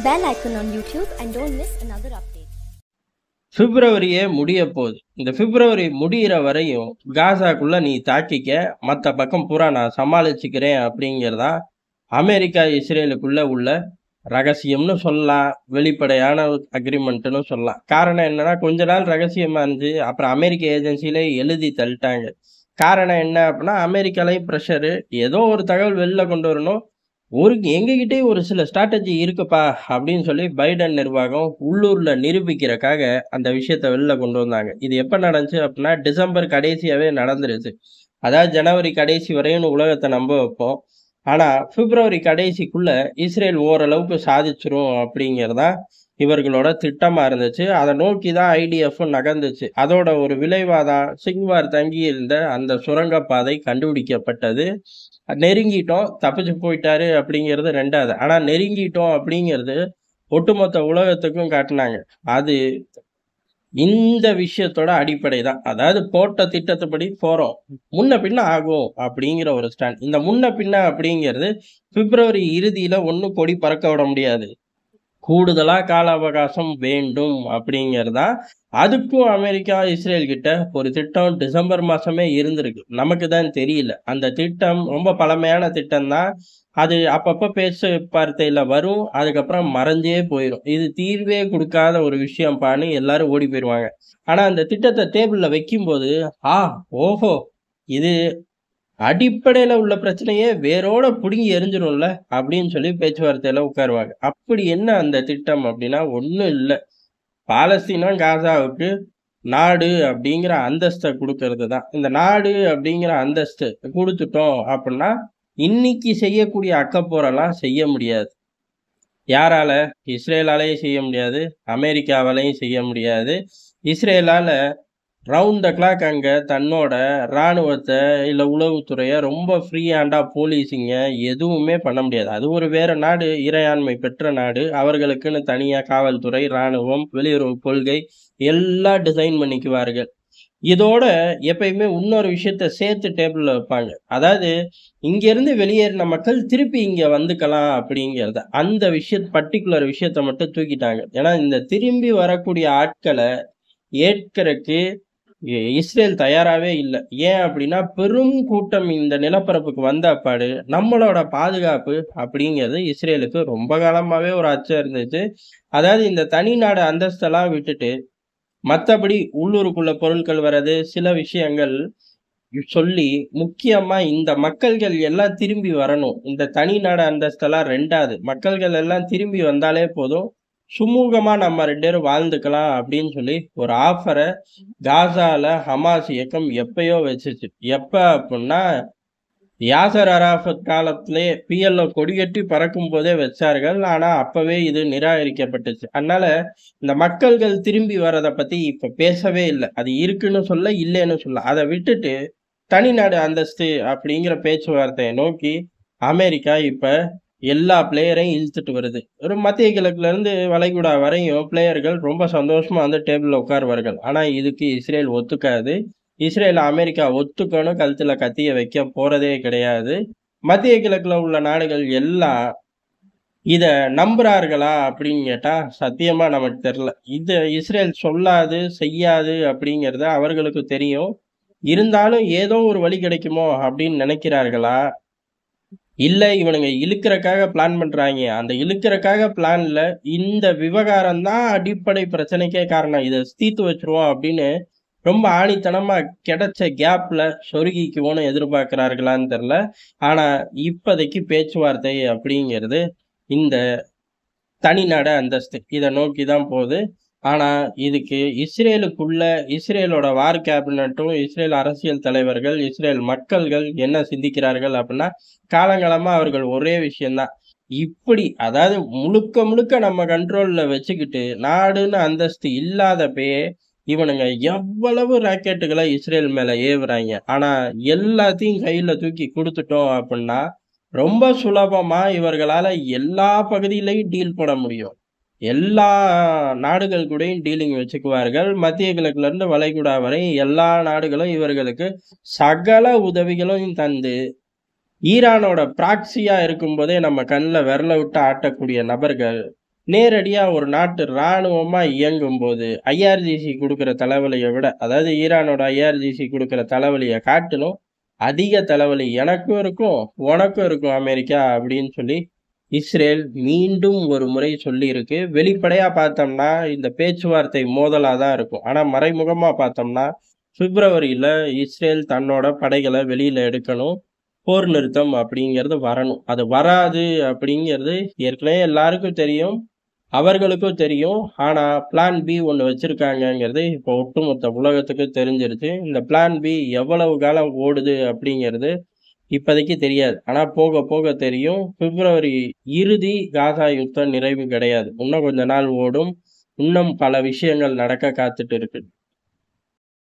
the bell icon on YouTube and don't miss another பிப்ரவரியே முடிய போகுது இந்த பிப்ரவரி முடிகிற வரையும் காசாக்குள்ளே நீ தாக்கிக்க மற்ற பக்கம் பூரா நான் சமாளிச்சுக்கிறேன் அப்படிங்கிறதா அமெரிக்கா இஸ்ரேலுக்குள்ளே உள்ள ரகசியம்னு சொல்லலாம் வெளிப்படையான அக்ரிமெண்ட்டுன்னு சொல்லலாம் காரணம் என்னன்னா கொஞ்ச நாள் ரகசியமாக இருந்துச்சு அப்புறம் அமெரிக்க ஏஜென்சியில எழுதி தள்ளிட்டாங்க காரணம் என்ன அப்படின்னா அமெரிக்காலையும் ப்ரெஷரு ஏதோ ஒரு தகவல் வெளில கொண்டு வரணும் ஒரு எங்ககிட்டே ஒரு சில ஸ்ட்ராட்டஜி இருக்குப்பா அப்படின்னு சொல்லி பைடன் நிர்வாகம் உள்ளூரில் நிரூபிக்கிறக்காக அந்த விஷயத்த வெளில கொண்டு வந்தாங்க இது எப்போ நடந்துச்சு அப்படின்னா டிசம்பர் கடைசியாகவே நடந்துருச்சு அதாவது ஜனவரி கடைசி வரையும் உலகத்தை நம்ப வைப்போம் ஆனால் பிப்ரவரி கடைசிக்குள்ளே இஸ்ரேல் ஓரளவுக்கு சாதிச்சிரும் அப்படிங்கிறதான் இவர்களோட திட்டமாக இருந்துச்சு அதை நோக்கி தான் ஐடிஎஃப் நகர்ந்துச்சு அதோட ஒரு விளைவாக தான் சிங்வார் தங்கியிருந்த அந்த சுரங்கப்பாதை கண்டுபிடிக்கப்பட்டது நெருங்கிட்டோம் தப்பிச்சு போயிட்டாரு அப்படிங்கிறது ரெண்டாவது ஆனால் நெருங்கிட்டோம் அப்படிங்கிறது ஒட்டுமொத்த உலகத்துக்கும் காட்டினாங்க அது இந்த விஷயத்தோட அடிப்படை தான் அதாவது போட்ட திட்டத்துப்படி போகிறோம் முன்ன பின்ன ஆகும் அப்படிங்கிற ஒரு ஸ்டாண்ட் இந்த முன்ன பின்ன அப்படிங்கிறது பிப்ரவரி இறுதியில் ஒன்றும் கொடி பறக்க விட முடியாது கூடுதலாக கால அவகாசம் வேண்டும் அப்படிங்கிறதான் அதுக்கும் அமெரிக்கா இஸ்ரேல் கிட்ட ஒரு திட்டம் டிசம்பர் மாதமே இருந்திருக்கு நமக்கு தான் தெரியல அந்த திட்டம் ரொம்ப பழமையான திட்டம் தான் அது அப்பப்போ பேச வார்த்தையில் வரும் அதுக்கப்புறம் மறைஞ்சே போயிடும் இது தீர்வே கொடுக்காத ஒரு பானு எல்லாரும் ஓடி போயிடுவாங்க ஆனால் அந்த திட்டத்தை டேபிளில் வைக்கும்போது ஆ ஓஹோ இது அடிப்படையில் உள்ள பிரச்சனையே வேரோட பிடுங்கி எரிஞ்சிடும்ல அப்படின்னு சொல்லி பேச்சுவார்த்தையில் உட்காருவாங்க அப்படி என்ன அந்த திட்டம் அப்படின்னா ஒன்றும் இல்லை பாலஸ்தீனம் காசாவுக்கு நாடு அப்படிங்கிற அந்தஸ்தை கொடுக்கறது தான் இந்த நாடு அப்படிங்கிற அந்தஸ்து கொடுத்துட்டோம் அப்படின்னா இன்னைக்கு செய்யக்கூடிய அக்கப்போரெல்லாம் செய்ய முடியாது யாரால இஸ்ரேலாலையும் செய்ய முடியாது அமெரிக்காவாலையும் செய்ய முடியாது இஸ்ரேலால ரவுண்ட் த கிளாக் அங்கே தன்னோட இராணுவத்தை இல்லை உளவுத்துறையை ரொம்ப ஃப்ரீ ஹேண்டாக போலீஸிங்க எதுவுமே பண்ண முடியாது அது ஒரு வேறு நாடு இறையாண்மை பெற்ற நாடு அவர்களுக்குன்னு தனியாக காவல்துறை இராணுவம் வெளியுறவு கொள்கை எல்லாம் டிசைன் பண்ணிக்குவார்கள் இதோட எப்பயுமே இன்னொரு விஷயத்த சேர்த்து டேபிளில் வைப்பாங்க அதாவது இங்கேருந்து வெளியேறின மக்கள் திருப்பி இங்கே வந்துக்கலாம் அப்படிங்கிறத அந்த விஷய பர்டிகுலர் விஷயத்த மட்டும் தூக்கிட்டாங்க ஏன்னா இந்த திரும்பி வரக்கூடிய ஆட்களை ஏற்கறக்கு இஸ்ரேல் தயாராகவே இல்லை ஏன் அப்படின்னா பெரும் கூட்டம் இந்த நிலப்பரப்புக்கு வந்த நம்மளோட பாதுகாப்பு அப்படிங்கிறது இஸ்ரேலுக்கு ரொம்ப காலமாகவே ஒரு அச்சம் இருந்துச்சு அதாவது இந்த தனி நாடு அந்தஸ்தெல்லாம் விட்டுட்டு மற்றபடி உள்ளூருக்குள்ள பொருட்கள் வர்றது சில விஷயங்கள் சொல்லி முக்கியமாக இந்த மக்கள்கள் எல்லாம் திரும்பி வரணும் இந்த தனி நாடு அந்தஸ்தெல்லாம் ரெண்டாவது மக்கள்கள் எல்லாம் திரும்பி வந்தாலே போதும் சுமூகமாக நம்ம ரெண்டு பேரும் வாழ்ந்துக்கலாம் அப்படின்னு சொல்லி ஒரு ஆஃபரை காசாவில் ஹமாஸ் இயக்கம் எப்பயோ வச்சுச்சு எப்போ அப்படின்னா யாசர் அராஃபத் காலத்திலே பிஎல்ஓ கொடிகட்டி பறக்கும் போதே வச்சார்கள் ஆனால் அப்போவே இது நிராகரிக்கப்பட்டுச்சு அதனால இந்த மக்கள்கள் திரும்பி வர்றதை பற்றி இப்போ பேசவே இல்லை அது இருக்குன்னு சொல்ல இல்லைன்னு சொல்ல அதை விட்டுட்டு தனிநாடு அந்தஸ்து அப்படிங்கிற பேச்சுவார்த்தையை நோக்கி அமெரிக்கா இப்போ எல்லா பிளேயரையும் இழுத்துட்டு வருது ஒரு மத்திய கிழக்குலேருந்து வளைகுடா வரையும் பிளேயர்கள் ரொம்ப சந்தோஷமாக வந்து டேபிளில் உட்காருவார்கள் ஆனால் இதுக்கு இஸ்ரேல் ஒத்துக்காது இஸ்ரேல் அமெரிக்கா ஒத்துக்கணும் கழுத்தில் கத்திய வைக்க போகிறதே கிடையாது மத்திய கிழக்கில் உள்ள நாடுகள் எல்லாம் இதை நம்புகிறார்களா அப்படின்னு கேட்டால் சத்தியமாக நமக்கு தெரில இது இஸ்ரேல் சொல்லாது செய்யாது அப்படிங்கிறத அவர்களுக்கு தெரியும் இருந்தாலும் ஏதோ ஒரு வழி கிடைக்குமோ அப்படின்னு நினைக்கிறார்களா இல்லை இவனுங்க இழுக்கிறக்காக பிளான் பண்ணுறாங்க அந்த இழுக்கிறக்காக பிளானில் இந்த விவகாரம் தான் அடிப்படை பிரச்சனைக்கே காரணம் இதை தீர்த்து வச்சுருவோம் அப்படின்னு ரொம்ப ஆணித்தனமாக கிடைச்ச கேப்பில் சொருகிக்குவோன்னு எதிர்பார்க்குறார்களான்னு தெரில ஆனால் இப்போதைக்கு பேச்சுவார்த்தை அப்படிங்கிறது இந்த தனிநாடு அந்தஸ்து இதை நோக்கி தான் போகுது ஆனால் இதுக்கு இஸ்ரேலுக்குள்ள இஸ்ரேலோட வார் கேபினட்டும் இஸ்ரேல் அரசியல் தலைவர்கள் இஸ்ரேல் மக்கள்கள் என்ன சிந்திக்கிறார்கள் அப்படின்னா காலங்காலமாக அவர்கள் ஒரே விஷயம்தான் இப்படி அதாவது முழுக்க முழுக்க நம்ம கண்ட்ரோலில் வச்சுக்கிட்டு நாடுன்னு அந்தஸ்து இல்லாதப்பயே இவனுங்க எவ்வளவு ராக்கெட்டுகளை இஸ்ரேல் மேலே ஏவுறாங்க ஆனால் எல்லாத்தையும் கையில் தூக்கி கொடுத்துட்டோம் அப்படின்னா ரொம்ப சுலபமாக இவர்களால் எல்லா பகுதியிலையும் டீல் பண்ண முடியும் எல்லா நாடுகள் கூடயும் டீலிங் வச்சுக்குவார்கள் மத்திய கிழக்குலேருந்து வளைகுடா வரை எல்லா நாடுகளும் இவர்களுக்கு சகல உதவிகளும் தந்து ஈரானோட பிராக்சியாக இருக்கும்போதே நம்ம கண்ணில் விரல விட்டு ஆட்டக்கூடிய நபர்கள் நேரடியாக ஒரு நாட்டு இராணுவமாக இயங்கும் போது ஐஆர்ஜிசி கொடுக்குற தலைவலியை விட அதாவது ஈரானோட ஐஆர்ஜிசி கொடுக்குற தலைவலியை காட்டிலும் அதிக தலைவலி எனக்கும் இருக்கும் உனக்கும் இருக்கும் அமெரிக்கா அப்படின்னு சொல்லி இஸ்ரேல் மீண்டும் ஒரு முறை சொல்லியிருக்கு வெளிப்படையாக பார்த்தோம்னா இந்த பேச்சுவார்த்தை மோதலாக தான் இருக்கும் ஆனால் மறைமுகமாக பார்த்தோம்னா பிப்ரவரியில் இஸ்ரேல் தன்னோட படைகளை வெளியில் எடுக்கணும் போர் நிறுத்தம் அப்படிங்கிறது வரணும் அது வராது அப்படிங்கிறது ஏற்கனவே எல்லாருக்கும் தெரியும் அவர்களுக்கும் தெரியும் ஆனால் பிளான் பி ஒன்று வச்சுருக்காங்கங்கிறது இப்போ ஒட்டுமொத்த உலகத்துக்கு தெரிஞ்சிருச்சு இந்த பிளான் பி எவ்வளவு காலம் ஓடுது அப்படிங்கிறது இப்போதைக்கு தெரியாது ஆனால் போக போக தெரியும் பிப்ரவரி இறுதி காசா யுத்தம் நிறைவு கிடையாது இன்னும் கொஞ்ச நாள் ஓடும் இன்னும் பல விஷயங்கள் நடக்க காத்துட்டு இருக்கு